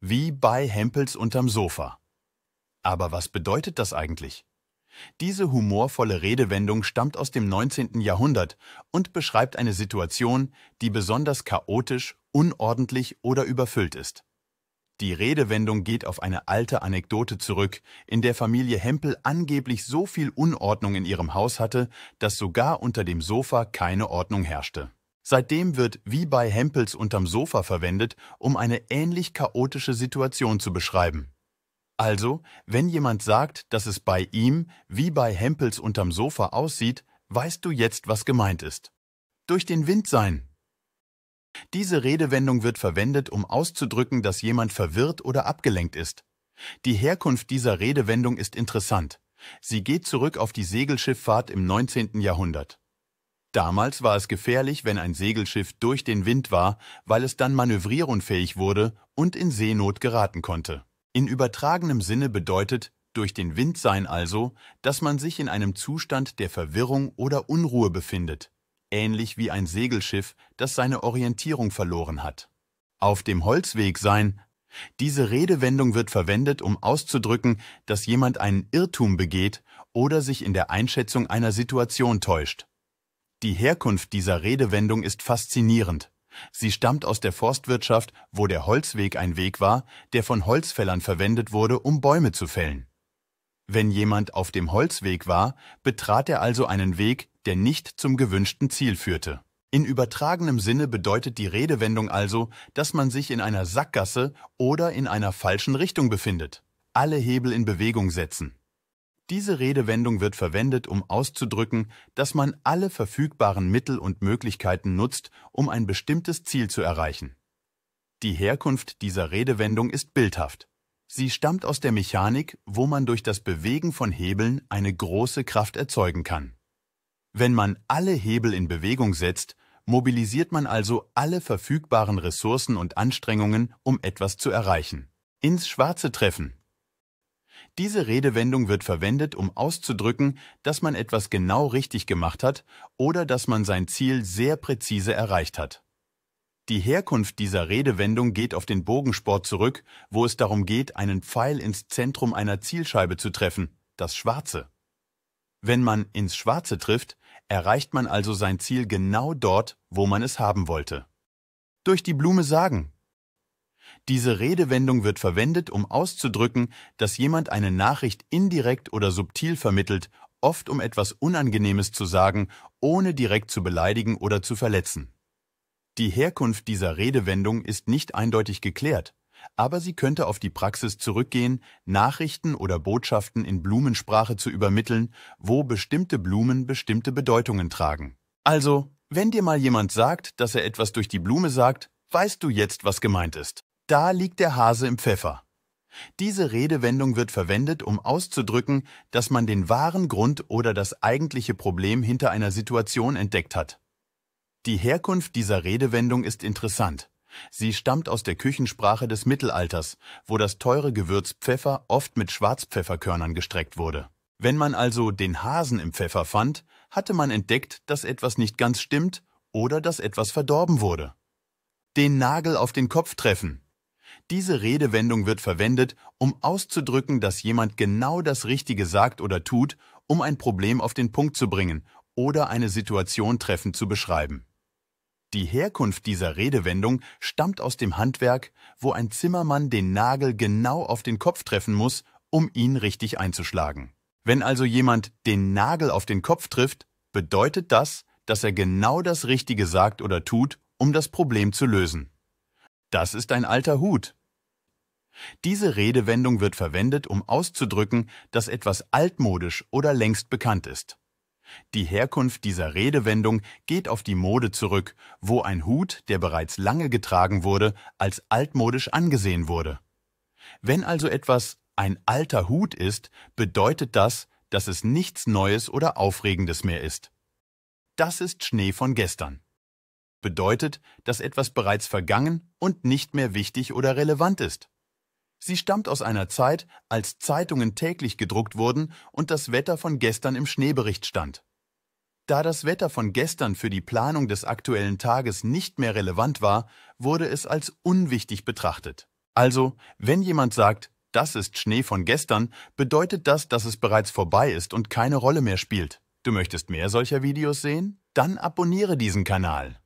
Wie bei Hempels unterm Sofa. Aber was bedeutet das eigentlich? Diese humorvolle Redewendung stammt aus dem 19. Jahrhundert und beschreibt eine Situation, die besonders chaotisch, unordentlich oder überfüllt ist. Die Redewendung geht auf eine alte Anekdote zurück, in der Familie Hempel angeblich so viel Unordnung in ihrem Haus hatte, dass sogar unter dem Sofa keine Ordnung herrschte. Seitdem wird wie bei Hempels unterm Sofa verwendet, um eine ähnlich chaotische Situation zu beschreiben. Also, wenn jemand sagt, dass es bei ihm wie bei Hempels unterm Sofa aussieht, weißt du jetzt, was gemeint ist. Durch den Wind sein. Diese Redewendung wird verwendet, um auszudrücken, dass jemand verwirrt oder abgelenkt ist. Die Herkunft dieser Redewendung ist interessant. Sie geht zurück auf die Segelschifffahrt im 19. Jahrhundert. Damals war es gefährlich, wenn ein Segelschiff durch den Wind war, weil es dann manövrierunfähig wurde und in Seenot geraten konnte. In übertragenem Sinne bedeutet durch den Wind sein also, dass man sich in einem Zustand der Verwirrung oder Unruhe befindet, ähnlich wie ein Segelschiff, das seine Orientierung verloren hat. Auf dem Holzweg sein diese Redewendung wird verwendet, um auszudrücken, dass jemand einen Irrtum begeht oder sich in der Einschätzung einer Situation täuscht. Die Herkunft dieser Redewendung ist faszinierend. Sie stammt aus der Forstwirtschaft, wo der Holzweg ein Weg war, der von Holzfällern verwendet wurde, um Bäume zu fällen. Wenn jemand auf dem Holzweg war, betrat er also einen Weg, der nicht zum gewünschten Ziel führte. In übertragenem Sinne bedeutet die Redewendung also, dass man sich in einer Sackgasse oder in einer falschen Richtung befindet. Alle Hebel in Bewegung setzen. Diese Redewendung wird verwendet, um auszudrücken, dass man alle verfügbaren Mittel und Möglichkeiten nutzt, um ein bestimmtes Ziel zu erreichen. Die Herkunft dieser Redewendung ist bildhaft. Sie stammt aus der Mechanik, wo man durch das Bewegen von Hebeln eine große Kraft erzeugen kann. Wenn man alle Hebel in Bewegung setzt, mobilisiert man also alle verfügbaren Ressourcen und Anstrengungen, um etwas zu erreichen. Ins Schwarze treffen diese Redewendung wird verwendet, um auszudrücken, dass man etwas genau richtig gemacht hat oder dass man sein Ziel sehr präzise erreicht hat. Die Herkunft dieser Redewendung geht auf den Bogensport zurück, wo es darum geht, einen Pfeil ins Zentrum einer Zielscheibe zu treffen, das Schwarze. Wenn man ins Schwarze trifft, erreicht man also sein Ziel genau dort, wo man es haben wollte. Durch die Blume sagen diese Redewendung wird verwendet, um auszudrücken, dass jemand eine Nachricht indirekt oder subtil vermittelt, oft um etwas Unangenehmes zu sagen, ohne direkt zu beleidigen oder zu verletzen. Die Herkunft dieser Redewendung ist nicht eindeutig geklärt, aber sie könnte auf die Praxis zurückgehen, Nachrichten oder Botschaften in Blumensprache zu übermitteln, wo bestimmte Blumen bestimmte Bedeutungen tragen. Also, wenn dir mal jemand sagt, dass er etwas durch die Blume sagt, weißt du jetzt, was gemeint ist. Da liegt der Hase im Pfeffer. Diese Redewendung wird verwendet, um auszudrücken, dass man den wahren Grund oder das eigentliche Problem hinter einer Situation entdeckt hat. Die Herkunft dieser Redewendung ist interessant. Sie stammt aus der Küchensprache des Mittelalters, wo das teure Gewürz Pfeffer oft mit Schwarzpfefferkörnern gestreckt wurde. Wenn man also den Hasen im Pfeffer fand, hatte man entdeckt, dass etwas nicht ganz stimmt oder dass etwas verdorben wurde. Den Nagel auf den Kopf treffen, diese Redewendung wird verwendet, um auszudrücken, dass jemand genau das Richtige sagt oder tut, um ein Problem auf den Punkt zu bringen oder eine Situation treffend zu beschreiben. Die Herkunft dieser Redewendung stammt aus dem Handwerk, wo ein Zimmermann den Nagel genau auf den Kopf treffen muss, um ihn richtig einzuschlagen. Wenn also jemand den Nagel auf den Kopf trifft, bedeutet das, dass er genau das Richtige sagt oder tut, um das Problem zu lösen. Das ist ein alter Hut, diese Redewendung wird verwendet, um auszudrücken, dass etwas altmodisch oder längst bekannt ist. Die Herkunft dieser Redewendung geht auf die Mode zurück, wo ein Hut, der bereits lange getragen wurde, als altmodisch angesehen wurde. Wenn also etwas ein alter Hut ist, bedeutet das, dass es nichts Neues oder Aufregendes mehr ist. Das ist Schnee von gestern. Bedeutet, dass etwas bereits vergangen und nicht mehr wichtig oder relevant ist. Sie stammt aus einer Zeit, als Zeitungen täglich gedruckt wurden und das Wetter von gestern im Schneebericht stand. Da das Wetter von gestern für die Planung des aktuellen Tages nicht mehr relevant war, wurde es als unwichtig betrachtet. Also, wenn jemand sagt, das ist Schnee von gestern, bedeutet das, dass es bereits vorbei ist und keine Rolle mehr spielt. Du möchtest mehr solcher Videos sehen? Dann abonniere diesen Kanal.